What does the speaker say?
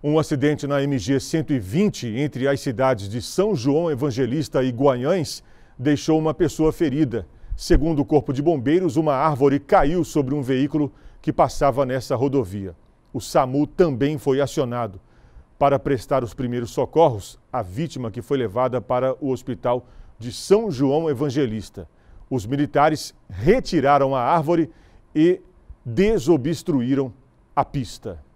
Um acidente na MG 120 entre as cidades de São João Evangelista e Guanhães deixou uma pessoa ferida. Segundo o Corpo de Bombeiros, uma árvore caiu sobre um veículo que passava nessa rodovia. O SAMU também foi acionado. Para prestar os primeiros socorros, a vítima que foi levada para o hospital de São João Evangelista. Os militares retiraram a árvore e desobstruíram a pista.